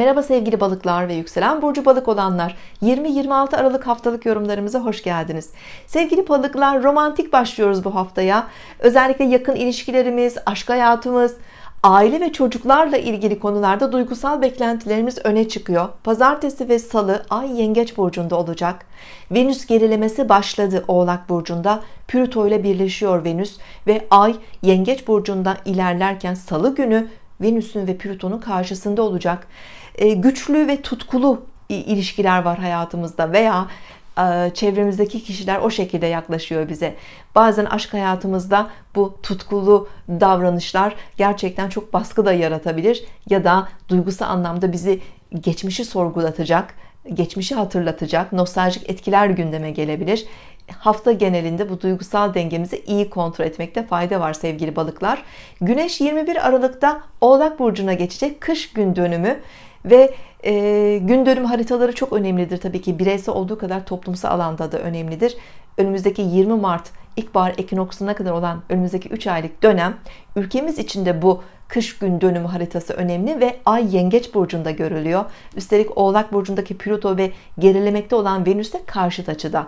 Merhaba sevgili balıklar ve yükselen burcu balık olanlar. 20-26 Aralık haftalık yorumlarımıza hoş geldiniz. Sevgili balıklar romantik başlıyoruz bu haftaya. Özellikle yakın ilişkilerimiz, aşk hayatımız, aile ve çocuklarla ilgili konularda duygusal beklentilerimiz öne çıkıyor. Pazartesi ve salı ay yengeç burcunda olacak. Venüs gerilemesi başladı Oğlak burcunda. Plüto ile birleşiyor Venüs ve ay yengeç burcundan ilerlerken salı günü Venüs'ün ve Plüton'un karşısında olacak. E, güçlü ve tutkulu ilişkiler var hayatımızda veya e, çevremizdeki kişiler o şekilde yaklaşıyor bize. Bazen aşk hayatımızda bu tutkulu davranışlar gerçekten çok baskı da yaratabilir ya da duygusal anlamda bizi geçmişi sorgulatacak, geçmişi hatırlatacak nostaljik etkiler gündeme gelebilir hafta genelinde bu duygusal dengemizi iyi kontrol etmekte fayda var sevgili balıklar. Güneş 21 Aralık'ta Oğlak Burcu'na geçecek kış gün dönümü ve e, gün dönüm haritaları çok önemlidir tabii ki bireysel olduğu kadar toplumsal alanda da önemlidir önümüzdeki 20 Mart ilkbahar ekinoksuna kadar olan önümüzdeki 3 aylık dönem ülkemiz için de bu kış gün dönümü haritası önemli ve ay yengeç burcunda görülüyor. Üstelik oğlak burcundaki Plüto ve gerilemekte olan Venüs de karşıt açıda.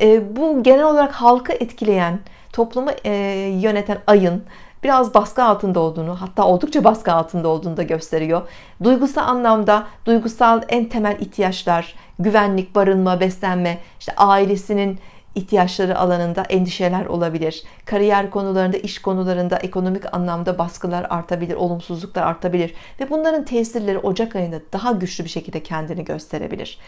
E, bu genel olarak halkı etkileyen, toplumu e, yöneten ayın biraz baskı altında olduğunu hatta oldukça baskı altında olduğunu da gösteriyor. Duygusal anlamda duygusal en temel ihtiyaçlar, güvenlik, barınma, beslenme, işte ailesinin ihtiyaçları alanında endişeler olabilir. Kariyer konularında, iş konularında ekonomik anlamda baskılar artabilir, olumsuzluklar artabilir ve bunların tesirleri Ocak ayında daha güçlü bir şekilde kendini gösterebilir.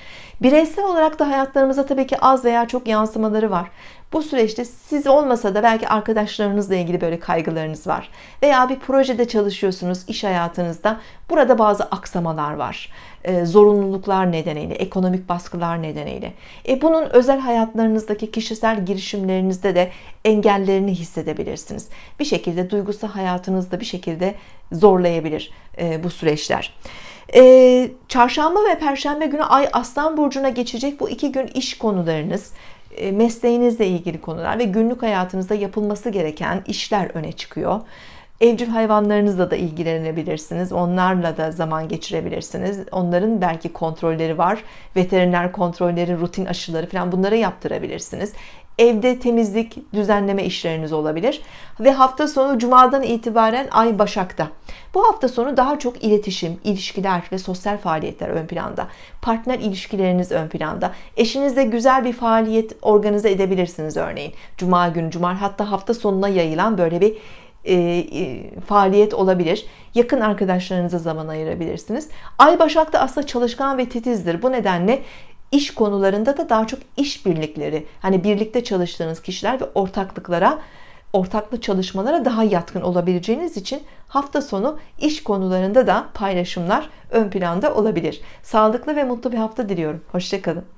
Bireysel olarak da hayatlarımıza tabii ki az veya çok yansımaları var. Bu süreçte siz olmasa da belki arkadaşlarınızla ilgili böyle kaygılarınız var. Veya bir projede çalışıyorsunuz iş hayatınızda. Burada bazı aksamalar var. E, zorunluluklar nedeniyle, ekonomik baskılar nedeniyle. E, bunun özel hayatlarınızdaki kişisel girişimlerinizde de engellerini hissedebilirsiniz. Bir şekilde duygusal hayatınızda bir şekilde zorlayabilir e, bu süreçler. E, çarşamba ve perşembe günü Ay Aslan Burcu'na geçecek. Bu iki gün iş konularınız, e, mesleğinizle ilgili konular ve günlük hayatınızda yapılması gereken işler öne çıkıyor. Evcil hayvanlarınızla da ilgilenebilirsiniz. Onlarla da zaman geçirebilirsiniz. Onların belki kontrolleri var. Veteriner kontrolleri, rutin aşıları falan bunları yaptırabilirsiniz. Evde temizlik, düzenleme işleriniz olabilir. Ve hafta sonu cumadan itibaren ay başakta. Bu hafta sonu daha çok iletişim, ilişkiler ve sosyal faaliyetler ön planda. Partner ilişkileriniz ön planda. Eşinizle güzel bir faaliyet organize edebilirsiniz örneğin. Cuma günü, cumar hatta hafta sonuna yayılan böyle bir e, e, faaliyet olabilir. Yakın arkadaşlarınıza zaman ayırabilirsiniz. Ay Başak da aslında çalışkan ve titizdir. Bu nedenle iş konularında da daha çok iş birlikleri, hani birlikte çalıştığınız kişiler ve ortaklıklara, ortaklı çalışmalara daha yatkın olabileceğiniz için hafta sonu iş konularında da paylaşımlar ön planda olabilir. Sağlıklı ve mutlu bir hafta diliyorum. Hoşçakalın.